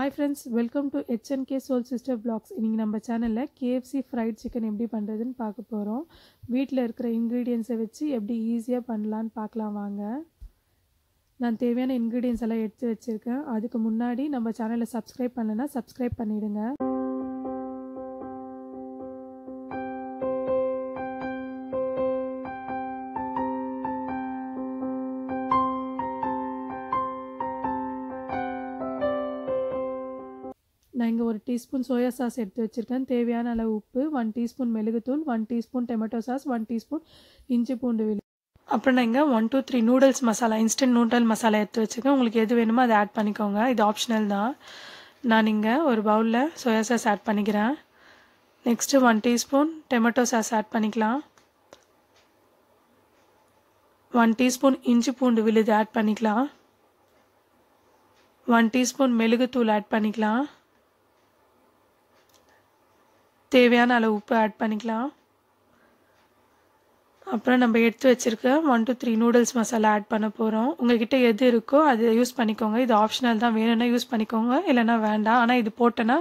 hi friends welcome to K soul sister blogs இன்றைக்கி நம்ம சேனலில் கேஎஃப்சி ஃப்ரைட் சிக்கன் எப்படி பண்ணுறதுன்னு பார்க்க போகிறோம் வீட்டில் இருக்கிற இன்க்ரீடியன்ஸை வச்சு எப்படி ஈஸியாக பண்ணலான்னு பார்க்கலாம் வாங்க நான் தேவையான இன்க்ரீடியன்ஸ் எல்லாம் எடுத்து வச்சுருக்கேன் அதுக்கு முன்னாடி நம்ம சேனலை சப்ஸ்கிரைப் பண்ணலைன்னா சப்ஸ்கிரைப் பண்ணிவிடுங்க நான் இங்கே ஒரு டீஸ்பூன் சோயா சாஸ் எடுத்து வச்சுருக்கேன் தேவையான அளவு உப்பு ஒன் டீஸ்பூன் மிளகுத்தூள் one teaspoon tomato sauce one teaspoon இஞ்சி பூண்டு விழு அப்புறம் நான் இங்கே one two three noodles masala instant noodle masala எடுத்து வச்சுருக்கேன் உங்களுக்கு எது வேணுமோ அதை ஆட் பண்ணிக்கோங்க இது ஆப்ஷனல் தான் நான் இங்கே ஒரு பவுலில் சோயா சாஸ் ஆட் பண்ணிக்கிறேன் next one teaspoon tomato sauce add பண்ணிக்கலாம் ஒன் டீஸ்பூன் இஞ்சி பூண்டு விழுது ஆட் பண்ணிக்கலாம் ஒன் டீஸ்பூன் மெழுகுத்தூள் ஆட் பண்ணிக்கலாம் தேவையான அளவு உப்பு ஆட் பண்ணிக்கலாம் அப்புறம் நம்ம எடுத்து வச்சுருக்க one two three noodles masala add பண்ண போகிறோம் உங்கள்கிட்ட எது இருக்கோ அது யூஸ் பண்ணிக்கோங்க இது ஆப்ஷனல் தான் வேணும்னா யூஸ் பண்ணிக்கோங்க இல்லைனா வேண்டாம் ஆனால் இது போட்டோன்னா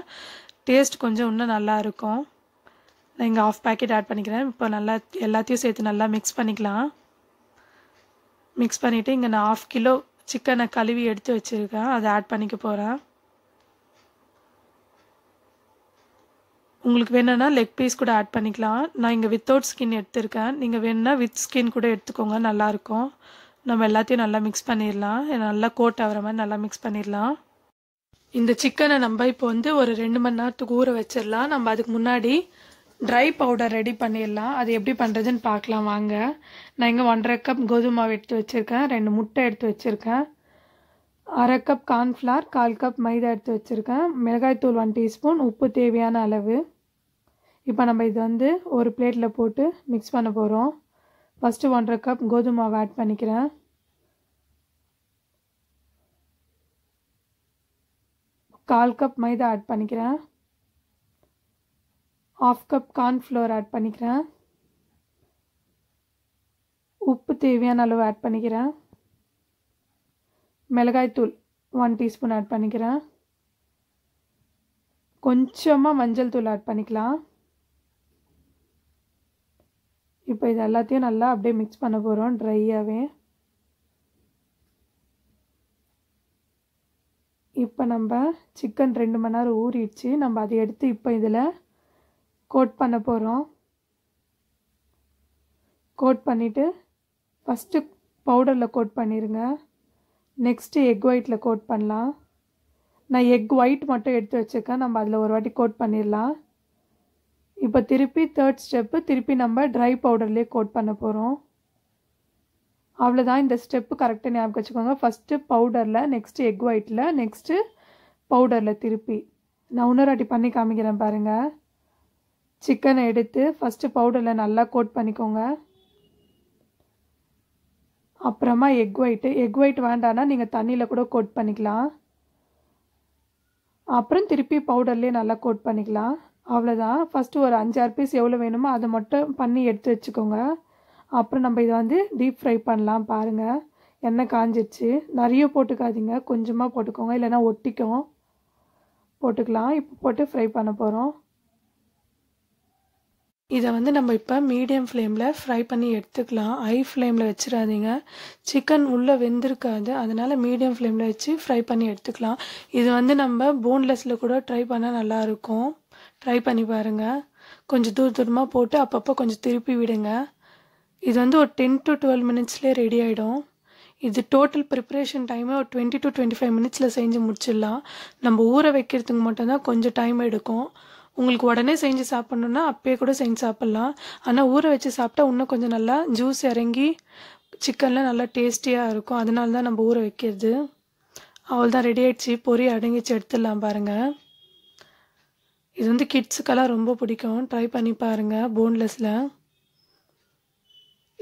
டேஸ்ட் கொஞ்சம் இன்னும் நல்லாயிருக்கும் நான் இங்கே ஆஃப் பேக்கெட் ஆட் பண்ணிக்கிறேன் இப்போ நல்லா எல்லாத்தையும் சேர்த்து நல்லா மிக்ஸ் பண்ணிக்கலாம் மிக்ஸ் பண்ணிவிட்டு இங்கே நான் ஆஃப் கிலோ சிக்கனை கழுவி எடுத்து வச்சுருக்கேன் அதை ஆட் பண்ணிக்க போகிறேன் உங்களுக்கு வேணும்னா லெக் பீஸ் கூட ஆட் பண்ணிக்கலாம் நான் இங்கே வித்தவுட் ஸ்கின் எடுத்திருக்கேன் நீங்கள் வேணும்னா வித் ஸ்கின் கூட எடுத்துக்கோங்க நல்லாயிருக்கும் நம்ம எல்லாத்தையும் நல்லா மிக்ஸ் பண்ணிடலாம் நல்லா கோட் ஆகிற மாதிரி நல்லா மிக்ஸ் பண்ணிடலாம் இந்த சிக்கனை நம்ம இப்போ வந்து ஒரு ரெண்டு மணி நேரத்துக்கு ஊற வச்சிடலாம் நம்ம அதுக்கு முன்னாடி ட்ரை பவுடர் ரெடி பண்ணிடலாம் அது எப்படி பண்ணுறதுன்னு பார்க்கலாம் வாங்க நான் இங்கே ஒன்றரை கப் கோதுமை மாவு எடுத்து வச்சுருக்கேன் ரெண்டு முட்டை எடுத்து வச்சுருக்கேன் அரை கப் கார்ன்ஃப்ளார் கால் கப் மைதா எடுத்து வச்சுருக்கேன் மிளகாய்த்தூள் ஒன் டீஸ்பூன் உப்பு தேவையான அளவு இப்போ நம்ம இது வந்து ஒரு பிளேட்டில் போட்டு மிக்ஸ் பண்ண போகிறோம் ஃபஸ்ட்டு ஒன்றரை கப் கோதுமை மாவு ஆட் பண்ணிக்கிறேன் கால் கப் மைதா ஆட் பண்ணிக்கிறேன் ஆஃப் கப் கார்ன்ஃப்ளோர் ஆட் பண்ணிக்கிறேன் உப்பு தேவையான அளவு ஆட் பண்ணிக்கிறேன் மிளகாய்த்தூள் ஒன் டீஸ்பூன் ஆட் பண்ணிக்கிறேன் கொஞ்சமாக மஞ்சள் தூள் ஆட் பண்ணிக்கலாம் இப்போ இது எல்லாத்தையும் நல்லா அப்படியே மிக்ஸ் பண்ண போகிறோம் ட்ரையாகவே இப்போ நம்ம சிக்கன் ரெண்டு மணி நேரம் ஊறிடுச்சு நம்ம அதை எடுத்து இப்போ இதில் கோட் பண்ண போகிறோம் கோட் பண்ணிவிட்டு ஃபஸ்ட்டு பவுடரில் கோட் பண்ணிடுங்க நெக்ஸ்ட்டு எக் ஒயிட்டில் கோட் பண்ணலாம் நான் எக் ஒயிட் மட்டும் எடுத்து வச்சுருக்கேன் நம்ம அதில் ஒரு வாட்டி கோட் பண்ணிடலாம் இப்போ திருப்பி தேர்ட் ஸ்டெப்பு திருப்பி நம்ம ட்ரை பவுடர்லேயே கோட் பண்ண போகிறோம் அவ்வளோதான் இந்த ஸ்டெப்பு கரெக்டாக ஞாபகம் வச்சுக்கோங்க ஃபஸ்ட்டு பவுடரில் நெக்ஸ்ட்டு எக் ஒயிட்டில் நெக்ஸ்ட்டு பவுடரில் திருப்பி நான் இன்னொரு பண்ணி காமிக்கிறேன் பாருங்கள் சிக்கனை எடுத்து ஃபஸ்ட்டு பவுடரில் நல்லா கோட் பண்ணிக்கோங்க அப்புறமா எக் ஒயிட்டு எக் ஒயிட் வேண்டான்னா நீங்கள் தண்ணியில் கூட கோட் பண்ணிக்கலாம் அப்புறம் திருப்பி பவுடர்லேயே நல்லா கோட் பண்ணிக்கலாம் அவ்வளோதான் ஃபஸ்ட்டு ஒரு அஞ்சாறு பீஸ் எவ்வளோ வேணுமோ அதை மட்டும் பண்ணி எடுத்து வச்சுக்கோங்க அப்புறம் நம்ம இதை வந்து டீப் ஃப்ரை பண்ணலாம் பாருங்கள் எண்ணெய் காஞ்சிடுச்சு நிறைய போட்டுக்காதீங்க கொஞ்சமாக போட்டுக்கோங்க இல்லைனா ஒட்டிக்கும் போட்டுக்கலாம் இப்போ போட்டு ஃப்ரை பண்ண போகிறோம் இதை வந்து நம்ம இப்போ மீடியம் ஃப்ளேமில் ஃப்ரை பண்ணி எடுத்துக்கலாம் ஹை ஃப்ளேமில் வச்சிடாதீங்க சிக்கன் உள்ளே வெந்திருக்காது அதனால் மீடியம் ஃப்ளேமில் வச்சு ஃப்ரை பண்ணி எடுத்துக்கலாம் இது வந்து நம்ம போன்லெஸ்ஸில் கூட ட்ரை பண்ணால் நல்லாயிருக்கும் ட்ரை பண்ணி பாருங்கள் கொஞ்சம் தூர தூரமாக போட்டு அப்பப்போ கொஞ்சம் திருப்பி விடுங்க இது வந்து ஒரு டென் டு டுவெல் மினிட்ஸ்லேயே ரெடி ஆகிடும் இது டோட்டல் ப்ரிப்ரேஷன் டைமே ஒரு டுவெண்ட்டி டு டுவெண்ட்டி ஃபைவ் மினிட்ஸில் செஞ்சு முடிச்சிடலாம் நம்ம ஊற வைக்கிறதுக்கு மட்டும்தான் கொஞ்சம் டைம் எடுக்கும் உங்களுக்கு உடனே செஞ்சு சாப்பிட்ணுன்னா அப்பயே கூட செஞ்சு சாப்பிட்லாம் ஆனால் ஊற வச்சு சாப்பிட்டா இன்னும் கொஞ்சம் நல்லா ஜூஸ் இறங்கி சிக்கன்லாம் நல்லா டேஸ்டியாக இருக்கும் அதனால தான் நம்ம ஊற வைக்கிறது அவள் தான் ரெடி ஆகிடுச்சி பொறி அடங்கிச்சு எடுத்துடலாம் பாருங்கள் இது வந்து கிட்ஸுக்கெல்லாம் ரொம்ப பிடிக்கும் ட்ரை பண்ணி பாருங்கள் போன்லெஸ்ஸில்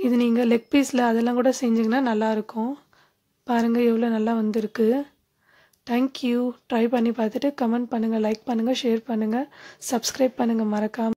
இது நீங்கள் லெக் பீஸில் அதெல்லாம் கூட செஞ்சிங்கன்னா நல்லாயிருக்கும் பாருங்கள் எவ்வளோ நல்லா வந்திருக்கு தேங்க்யூ ட்ரை பண்ணி பார்த்துட்டு கமெண்ட் பண்ணுங்கள் லைக் பண்ணுங்கள் ஷேர் பண்ணுங்கள் சப்ஸ்கிரைப் பண்ணுங்கள் மறக்காமல்